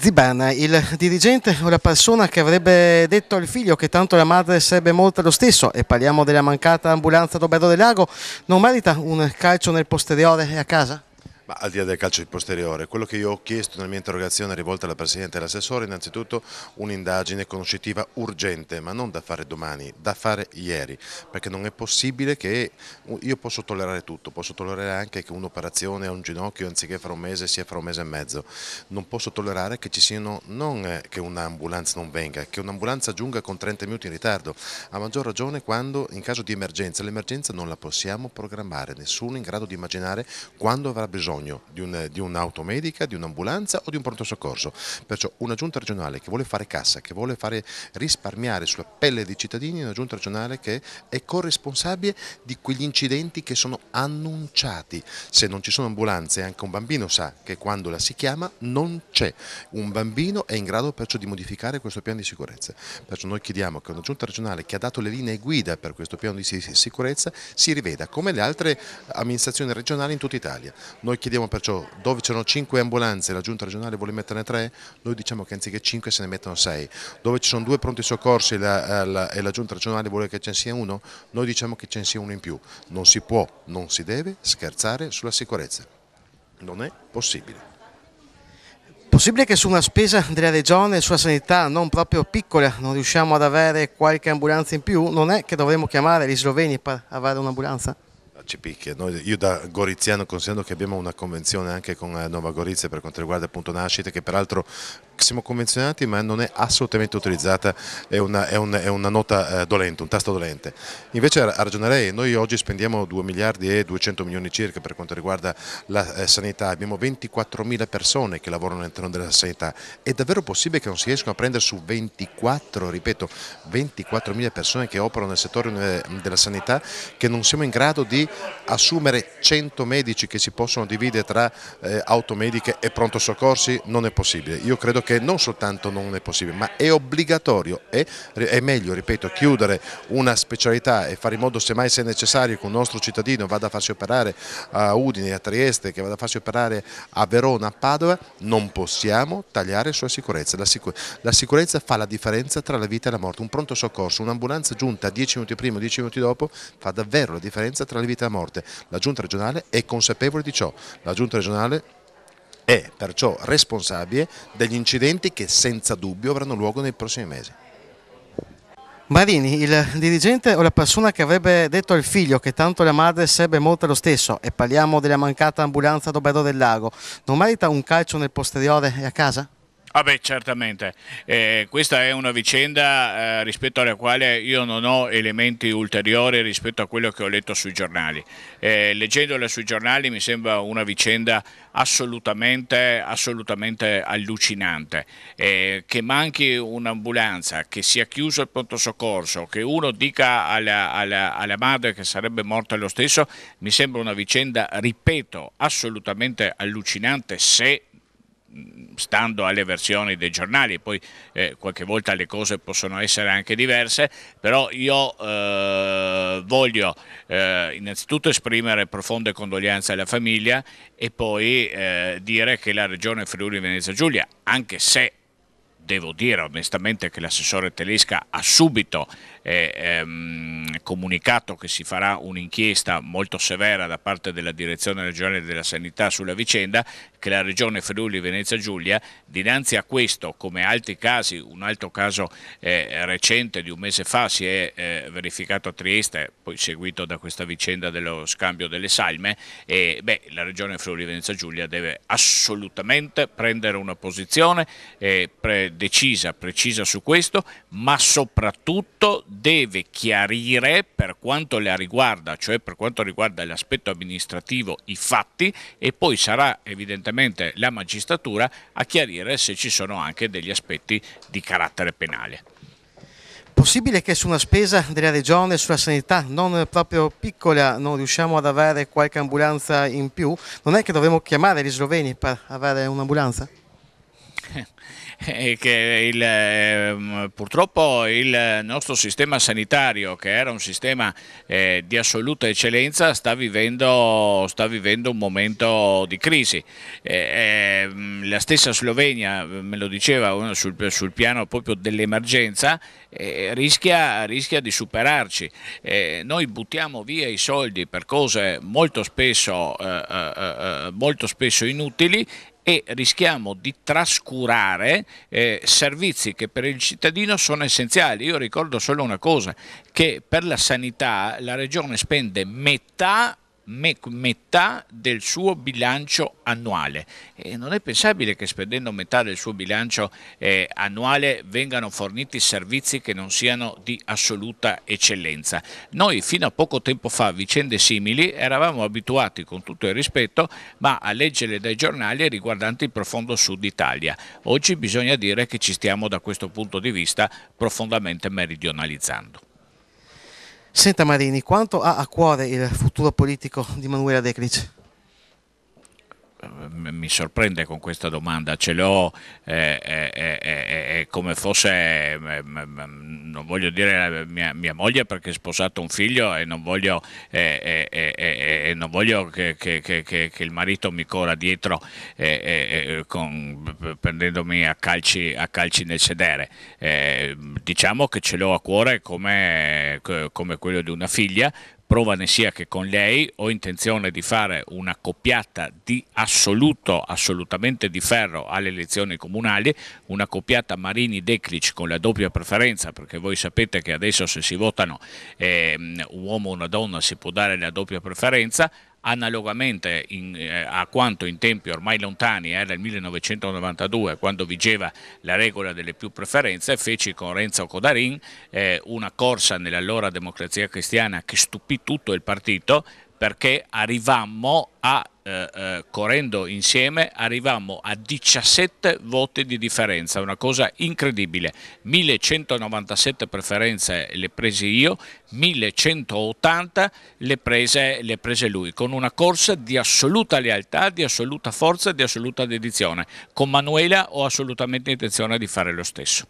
Zibana, il dirigente o la persona che avrebbe detto al figlio che tanto la madre sarebbe morta lo stesso e parliamo della mancata ambulanza Roberto del Lago, non merita un calcio nel posteriore e a casa? Ma al di là del calcio di posteriore, quello che io ho chiesto nella mia interrogazione rivolta alla Presidente e all'assessore innanzitutto un'indagine conoscitiva urgente, ma non da fare domani, da fare ieri, perché non è possibile che io posso tollerare tutto, posso tollerare anche che un'operazione a un ginocchio anziché fra un mese sia fra un mese e mezzo, non posso tollerare che ci siano, non che un'ambulanza non venga, che un'ambulanza giunga con 30 minuti in ritardo, a maggior ragione quando in caso di emergenza, l'emergenza non la possiamo programmare, nessuno è in grado di immaginare quando avrà bisogno bisogno di, un, di un'auto medica, di un'ambulanza o di un pronto soccorso. Perciò una giunta regionale che vuole fare cassa, che vuole fare risparmiare sulla pelle dei cittadini, una giunta regionale che è corresponsabile di quegli incidenti che sono annunciati. Se non ci sono ambulanze, anche un bambino sa che quando la si chiama non c'è. Un bambino è in grado perciò di modificare questo piano di sicurezza. Perciò noi chiediamo che una giunta regionale che ha dato le linee guida per questo piano di sicurezza si riveda come le altre amministrazioni regionali in tutta Italia. Noi chiediamo perciò dove c'erano 5 ambulanze, e la giunta regionale vuole metterne 3, noi diciamo che anziché 5 se ne mettono 6. Dove ci sono due pronti soccorsi la, eh, la, e la giunta regionale vuole che ce ne sia uno, noi diciamo che ce ne sia uno in più. Non si può, non si deve scherzare sulla sicurezza. Non è possibile. Possibile che su una spesa della regione, sulla sanità non proprio piccola, non riusciamo ad avere qualche ambulanza in più? Non è che dovremmo chiamare gli sloveni per avere un'ambulanza? ci picchia. Noi, io da goriziano considero che abbiamo una convenzione anche con eh, Nova Gorizia per quanto riguarda appunto nascite, che peraltro siamo convenzionati ma non è assolutamente utilizzata, è una, è un, è una nota eh, dolente, un tasto dolente. Invece ragionerei, noi oggi spendiamo 2 miliardi e 200 milioni circa per quanto riguarda la eh, sanità, abbiamo 24 mila persone che lavorano all'interno della sanità, è davvero possibile che non si riescano a prendere su 24, ripeto, 24 mila persone che operano nel settore eh, della sanità che non siamo in grado di assumere 100 medici che si possono dividere tra eh, automediche e pronto soccorsi? Non è possibile. Io credo che non soltanto non è possibile, ma è obbligatorio, è, è meglio, ripeto, chiudere una specialità e fare in modo semmai se necessario che un nostro cittadino vada a farsi operare a Udine, a Trieste, che vada a farsi operare a Verona, a Padova, non possiamo tagliare sulla sicurezza. La, sicur la sicurezza fa la differenza tra la vita e la morte. Un pronto soccorso, un'ambulanza giunta 10 minuti prima, 10 minuti dopo, fa davvero la differenza tra la vita e la morte. La giunta regionale è consapevole di ciò. La giunta regionale è perciò responsabile degli incidenti che senza dubbio avranno luogo nei prossimi mesi. Marini, il dirigente o la persona che avrebbe detto al figlio che tanto la madre sarebbe morta lo stesso, e parliamo della mancata ambulanza ad Oberò del Lago, non merita un calcio nel posteriore e a casa? Ah beh, certamente, eh, questa è una vicenda eh, rispetto alla quale io non ho elementi ulteriori rispetto a quello che ho letto sui giornali. Eh, leggendola sui giornali mi sembra una vicenda assolutamente, assolutamente allucinante. Eh, che manchi un'ambulanza, che sia chiuso il pronto soccorso, che uno dica alla, alla, alla madre che sarebbe morta lo stesso, mi sembra una vicenda, ripeto, assolutamente allucinante se stando alle versioni dei giornali, poi eh, qualche volta le cose possono essere anche diverse, però io eh, voglio eh, innanzitutto esprimere profonde condoglianze alla famiglia e poi eh, dire che la regione Friuli Venezia Giulia, anche se devo dire onestamente che l'assessore Telesca ha subito eh, ehm, comunicato che si farà un'inchiesta molto severa da parte della Direzione Regionale della Sanità sulla vicenda, che la Regione Friuli Venezia Giulia, dinanzi a questo, come altri casi, un altro caso eh, recente di un mese fa si è eh, verificato a Trieste, poi seguito da questa vicenda dello scambio delle salme, e, beh, la Regione Friuli Venezia Giulia deve assolutamente prendere una posizione eh, pre decisa, precisa su questo, ma soprattutto deve chiarire per quanto la riguarda, cioè per quanto riguarda l'aspetto amministrativo, i fatti e poi sarà evidentemente la magistratura a chiarire se ci sono anche degli aspetti di carattere penale. Possibile che su una spesa della regione, sulla sanità non proprio piccola, non riusciamo ad avere qualche ambulanza in più? Non è che dovremmo chiamare gli sloveni per avere un'ambulanza? che il, eh, purtroppo il nostro sistema sanitario, che era un sistema eh, di assoluta eccellenza, sta vivendo, sta vivendo un momento di crisi. Eh, ehm, la stessa Slovenia, eh, me lo diceva, sul, sul piano proprio dell'emergenza, eh, rischia, rischia, di superarci. Eh, noi buttiamo via i soldi per cose molto spesso, molto spesso inutili e rischiamo di trascurare eh, servizi che per il cittadino sono essenziali. Io ricordo solo una cosa, che per la sanità la Regione spende metà me- metà del suo bilancio annuale. E non è pensabile che spendendo metà del suo bilancio eh, annuale vengano forniti servizi che non siano di assoluta eccellenza. Noi fino a poco tempo fa a vicende simili eravamo abituati con tutto il rispetto ma a leggere dai giornali riguardanti il profondo sud Italia. Oggi bisogna dire che ci stiamo da questo punto di vista profondamente meridionalizzando. Senta Marini, quanto ha a cuore il futuro politico di Manuela Declic? mi sorprende con questa domanda, ce l'ho eh, eh, eh, come fosse, non voglio dire mia, mia, moglie perché è sposato un figlio e non voglio, non voglio che, che, che, che, il marito mi corra dietro con, prendendomi a calci, a calci, nel sedere. diciamo che ce l'ho a cuore come, come quello di una figlia prova ne sia che con lei ho intenzione di fare una coppiata di assoluto, assolutamente di ferro alle elezioni comunali, una coppiata Marini-Declic con la doppia preferenza, perché voi sapete che adesso se si votano eh, un uomo o una donna si può dare la doppia preferenza, analogamente in, eh, a quanto in tempi ormai lontani era eh, il 1992 quando vigeva la regola delle più preferenze feci con Renzo Codarin eh, una corsa nell'allora democrazia cristiana che stupì tutto il partito perché arrivammo a, eh, eh, correndo insieme, arrivammo a 17 voti di differenza, una cosa incredibile. 1197 preferenze le presi io, 1180 le prese, le prese lui, con una corsa di assoluta lealtà, di assoluta forza, di assoluta dedizione. Con Manuela ho assolutamente intenzione di fare lo stesso.